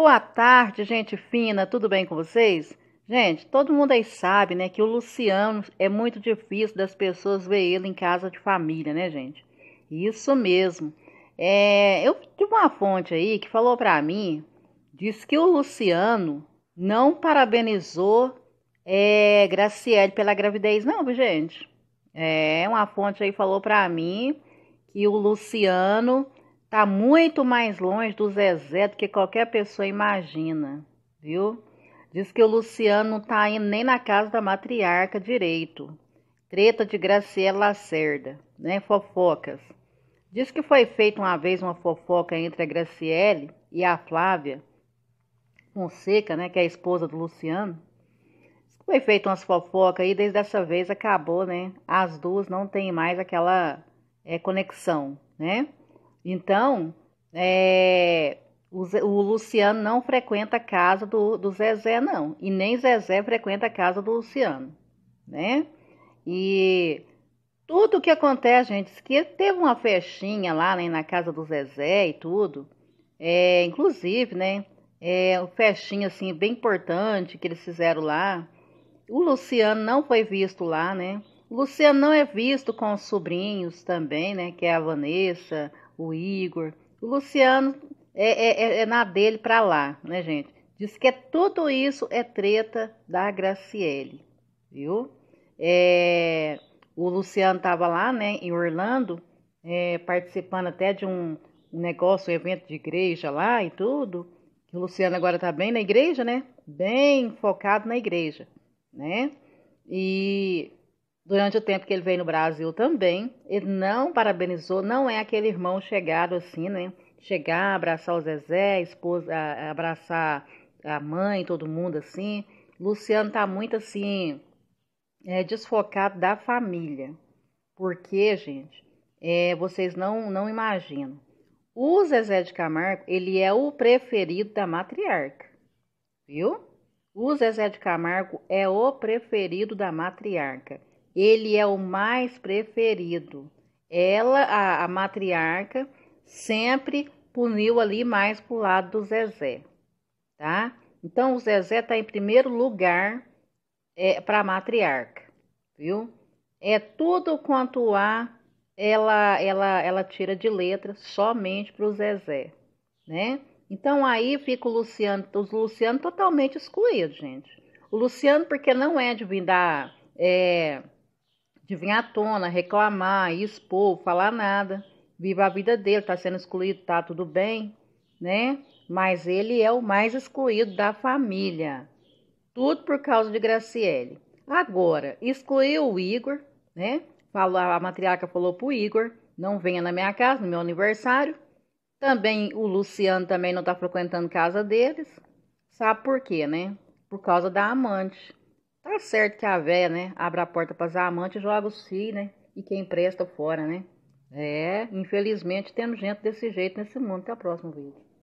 Boa tarde, gente fina, tudo bem com vocês? Gente, todo mundo aí sabe, né, que o Luciano é muito difícil das pessoas ver ele em casa de família, né, gente? Isso mesmo. É, eu tive uma fonte aí que falou para mim, diz que o Luciano não parabenizou é, Graciele pela gravidez, não, gente. É, uma fonte aí falou para mim que o Luciano tá muito mais longe do Zezé do que qualquer pessoa imagina, viu? Diz que o Luciano não tá indo nem na casa da matriarca direito. Treta de Graciela Lacerda, né? Fofocas. Diz que foi feita uma vez uma fofoca entre a Graciele e a Flávia Fonseca, né? Que é a esposa do Luciano. Diz que foi feita umas fofocas aí, desde dessa vez acabou, né? As duas não têm mais aquela é, conexão, né? Então, é, o, o, Luciano não frequenta a casa do, do Zezé, não. E nem Zezé frequenta a casa do Luciano, né? E tudo o que acontece, gente, que teve uma festinha lá né, na casa do Zezé e tudo. É, inclusive, né? É, uma festinha, assim, bem importante que eles fizeram lá. O Luciano não foi visto lá, né? Luciano não é visto com os sobrinhos também, né? Que é a Vanessa, o Igor. O Luciano é, é, é, é na dele para lá, né, gente? Diz que é, tudo isso é treta da Graciele, viu? É, o Luciano estava lá, né, em Orlando, é, participando até de um negócio, um evento de igreja lá e tudo. O Luciano agora está bem na igreja, né? Bem focado na igreja, né? E Durante o tempo que ele veio no Brasil também, ele não parabenizou, não é aquele irmão chegado assim, né? Chegar, abraçar o Zezé, esposa, abraçar a mãe, todo mundo assim. Luciano tá muito assim, é, desfocado da família. Porque, gente, é, vocês não, não imaginam. O Zezé de Camargo, ele é o preferido da matriarca, viu? O Zezé de Camargo é o preferido da matriarca. Ele é o mais preferido. Ela, a, a matriarca, sempre puniu ali mais para o lado do Zezé, tá? Então o Zezé está em primeiro lugar é, para a matriarca, viu? É tudo quanto há, ela, ela, ela tira de letra somente para o Zezé, né? Então aí fica o Luciano, os Luciano totalmente excluído, gente. O Luciano porque não é de vir da é, de vir à tona, reclamar, expor, falar nada. Viva a vida dele, está sendo excluído, tá tudo bem, né? Mas ele é o mais excluído da família. Tudo por causa de Graciele. Agora, excluiu o Igor, né? Falou, a matriarca falou pro Igor, não venha na minha casa, no meu aniversário. Também o Luciano também não está frequentando casa deles. Sabe por quê, né? Por causa da amante. Tá certo que a véia, né, abre a porta para as amantes e joga o si, né? E quem presta fora, né? É, infelizmente temos gente desse jeito nesse mundo. Até o próximo vídeo.